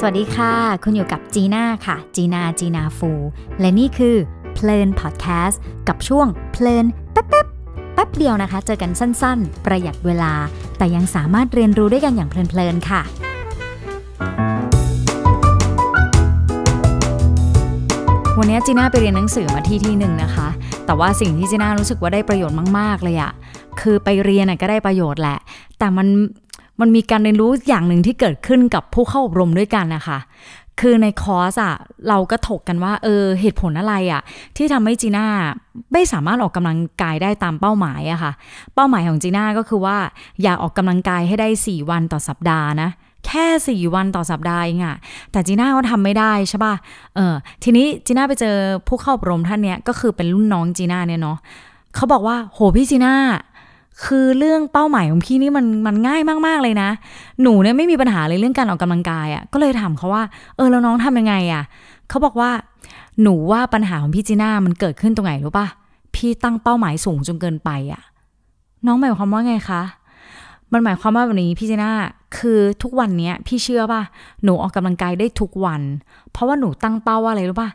สวัสดีค่ะ คุณอยู่กับจีน่าค่ะ จีน่า จีน่าฟู และนี่คือเพลินพอดแคสต์กับช่วงเพลินแป๊บแป๊บแป๊บเดียวนะคะ เจอกันสั้น ๆ ประหยัดเวลา แต่ยังสามารถเรียนรู้ด้วยกันอย่างเพลิน ๆ ค่ะ วันนี้จีน่าไปเรียนหนังสือมาที่ที่หนึ่งนะคะ แต่ว่าสิ่งที่จีน่ารู้สึกว่าได้ประโยชน์มาก ๆ เลยอะคือไปเรียนก็ได้ประโยชน์แหละ แต่มันมันมีการเรียนรู้อย่างหนึ่งที่เกิดขึ้นกับผู้เข้าอบรมด้วยกันนะคะคือในคอร์สอะเราก็ถกกันว่าเออเหตุผลอะไรอะที่ทำให้จีน่า ไม่สามารถออกกำลังกายได้ตามเป้าหมายอะคะ่ะเป้าหมายของจีน่าก็คือว่า อยากออกกำลังกายให้ได้ 4 วันต่อสัปดาห์นะ แค่ 4 วันต่อสัปดาห์เองอะแต่จีน่าก็ทำไม่ได้ใช่ป่ะเออทีนี้จีน่าไปเจอผู้เข้าอบรมท่านเนี้ยก็คือเป็นรุ่นน้องจีน่าเนี่ยเนาะเขาบอกว่าโหพี่จีน่าคือเรื่องเป้าหมายของพี่นี่มันมันง่ายมากๆ เลยนะ หนูเนี่ยไม่มีปัญหาเลยเรื่องการออกกำลังกายอะ่ะก็เลยถามเขาว่าเออแล้วน้องทำยังไงอะ่ะเขาบอกว่า หนูว่าปัญหาของพี่จีน่ามันเกิดขึ้นตรงไหนรู้ปะพี่ตั้งเป้าหมายสูงจนเกินไปอะ่ะน้องหมายความว่าไงคะมันหมายความว่าแบบนี้พี่จีน่าคือทุกวันเนี้ยพี่เชื่อป่ะ หนูออกกำลังกายได้ทุกวัน เพราะว่าหนูตั้งเป้าว่าอะไรรู้ป่ะ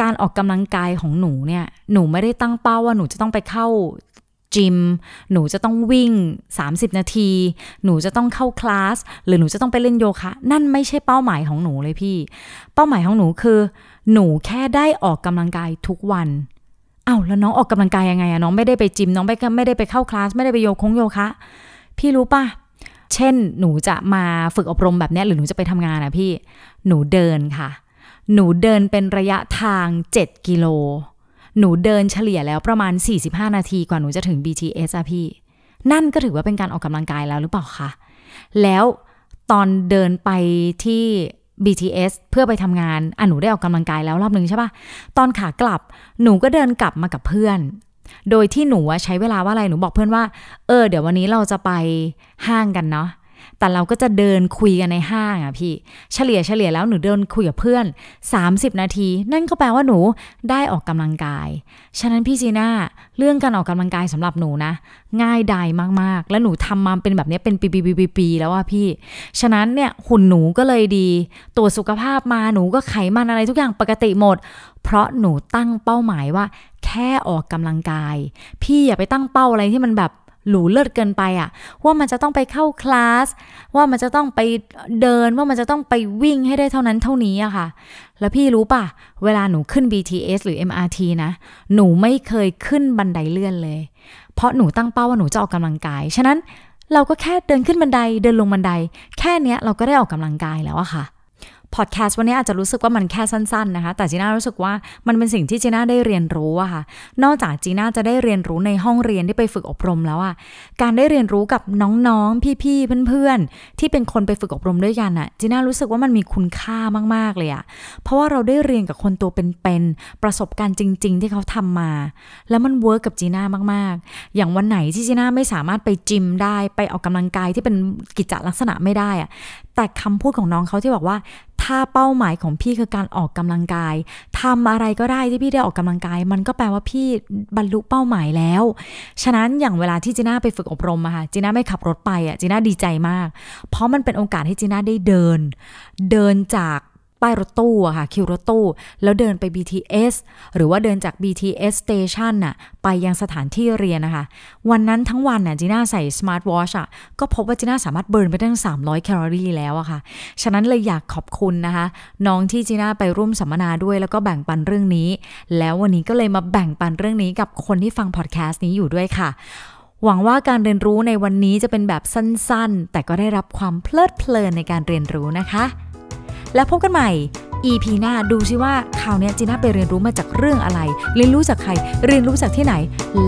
การออกกำลังกายของหนูเนี่ย หนูไม่ได้ตั้งเป้าว่าหนูจะต้องไปเข้าจิม หนูจะต้องวิ่ง 30 นาที หนูจะต้องเข้าคลาส หรือหนูจะต้องไปเล่นโยคะ นั่นไม่ใช่เป้าหมายของหนูเลยพี่ เป้าหมายของหนูคือ หนูแค่ได้ออกกำลังกายทุกวัน เอา้าแล้วน้อง ออกกำลังกายยังไงอะน้องไม่ได้ไปจิม น้องไม่ไม่ได้ไปเข้าคลาสไม่ได้ไปโยคงโยคะพี่รู้ปะเช่นหนูจะมาฝึกอบรมแบบนี้หรือหนูจะไปทำงานอะพี่ หนูเดินค่ะ หนูเดินเป็นระยะทาง 7 กิโลหนูเดินเฉลี่ยแล้วประมาณ 45 นาทีกว่าหนูจะถึง BTS อะพี่นั่นก็ถือว่าเป็นการออกกำลังกายแล้วหรือเปล่าคะ แล้วตอนเดินไปที่ BTS เพื่อไปทำงานอ่ะหนูได้ออกกำลังกายแล้วรอบหนึ่งใช่ปะตอนขากลับหนูก็เดินกลับมากับเพื่อน โดยที่หนูใช้เวลาว่าอะไรหนูบอกเพื่อนว่าเออ เดี๋ยววันนี้เราจะไปห้างกันเนาะแต่เราก็จะเดินคุยกันในห้างอะพี่เฉลี่ยเฉลี่ยแล้วหนูเดินคุยกับเพื่อน 30 นาที นั่นก็แปลว่าหนูได้ออกกำลังกาย ฉะนั้นพี่จีน่าเรื่องการออกกำลังกายสำหรับหนูนะง่ายดายมากๆ และหนูทำมาเป็นแบบนี้เป็นปีๆๆแล้วอะพี่ ฉะนั้นเนี่ยหุ่นหนูก็เลยดี ตัวสุขภาพมาหนูก็ไขมันอะไรทุกอย่างปกติหมด เพราะหนูตั้งเป้าหมายว่า แค่ออกกำลังกาย พี่อย่าไปตั้งเป้าอะไรที่มันแบบหรูเลิศเกินไปอะว่ามันจะต้องไปเข้าคลาสว่ามันจะต้องไปเดินว่ามันจะต้องไปวิ่งให้ได้เท่านั้นเท่านี้อะค่ะ แล้วพี่รู้ป่ะ เวลาหนูขึ้น BTS หรือ MRT นะหนูไม่เคยขึ้นบันไดเลื่อนเลย เพราะหนูตั้งเป้าว่าหนูจะออกกำลังกายฉะนั้นเราก็แค่เดินขึ้นบันไดเดินลงบันได แค่เนี้ยเราก็ได้ออกกำลังกายแล้วอะค่ะพอดแคสต์วันนี้อาจจะรู้สึกว่ามันแค่สั้นๆนะคะ แต่จีน่ารู้สึกว่ามันเป็นสิ่งที่จีน่าได้เรียนรู้อะค่ะ นอกจากจีน่าจะได้เรียนรู้ในห้องเรียนที่ไปฝึกอบรมแล้วอะการได้เรียนรู้กับน้องๆ พี่ๆ เพื่อนๆ ที่เป็นคนไปฝึกอบรมด้วยกันอะจีน่ารู้สึกว่ามันมีคุณค่ามากๆ เลยอะเพราะว่าเราได้เรียนกับคนตัวเป็นๆ ประสบการณ์จริง ๆ ที่เขาทำมา แล้วมันเวิร์กกับจีน่ามากๆ อย่างวันไหนที่จีน่าไม่สามารถไปจิมได้ ไปออกกำลังกายที่เป็นกิจลักษณะไม่ได้อะแต่คำพูดของน้องเขาที่บอกว่า ถ้าเป้าหมายของพี่คือการออกกำลังกายทำอะไรก็ได้ที่พี่ได้ออกกำลังกาย มันก็แปลว่าพี่บรรลุเป้าหมายแล้ว ฉะนั้นอย่างเวลาที่จีน่าไปฝึกอบรมอะค่ะจีน่าไม่ขับรถไปอะจีน่าดีใจมาก เพราะมันเป็นโอกาสให้จีน่าได้เดิน เดินจากป้ายรถตู้อะค่ะ คิวรถตู้ แล้วเดินไป BTS หรือว่าเดินจาก BTS station น่ะไปยังสถานที่เรียนนะคะ วันนั้นทั้งวันน่ะจีน่าใส่สมาร์ทวอชอะก็พบว่าจีน่าสามารถเบิร์นไปทั้ง 300แคลอรี่ แล้วอะค่ะ ฉะนั้นเลยอยากขอบคุณนะคะ น้องที่จีน่าไปร่วมสัมมนาด้วย แล้วก็แบ่งปันเรื่องนี้ แล้ววันนี้ก็เลยมาแบ่งปันเรื่องนี้กับคนที่ฟังพอดแคสต์นี้อยู่ด้วยค่ะ หวังว่าการเรียนรู้ในวันนี้จะเป็นแบบสั้น ๆ แต่ก็ได้รับความเพลิดเพลินในการเรียนรู้นะคะแล้วพบกันใหม่ EP หน้า ดูซิว่าคราวนี้จีน่าไปเรียนรู้มาจากเรื่องอะไร เรียนรู้จากใคร เรียนรู้จากที่ไหน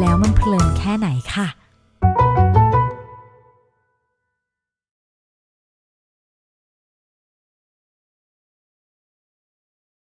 แล้วมันเพลินแค่ไหนค่ะ